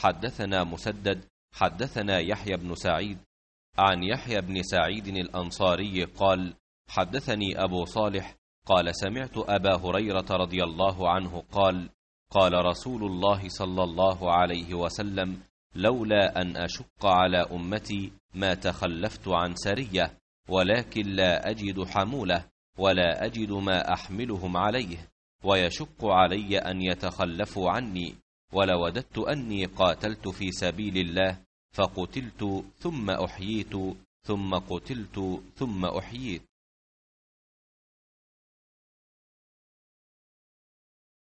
حدثنا مسدد حدثنا يحيى بن سعيد عن يحيى بن سعيد الأنصاري قال حدثني أبو صالح قال سمعت أبا هريرة رضي الله عنه قال قال رسول الله صلى الله عليه وسلم لولا أن أشق على أمتي ما تخلفت عن سرية ولكن لا أجد حمولة ولا أجد ما أحملهم عليه ويشق علي أن يتخلفوا عني ولوددت أني قاتلت في سبيل الله فقتلت ثم أحييت ثم قتلت ثم أحييت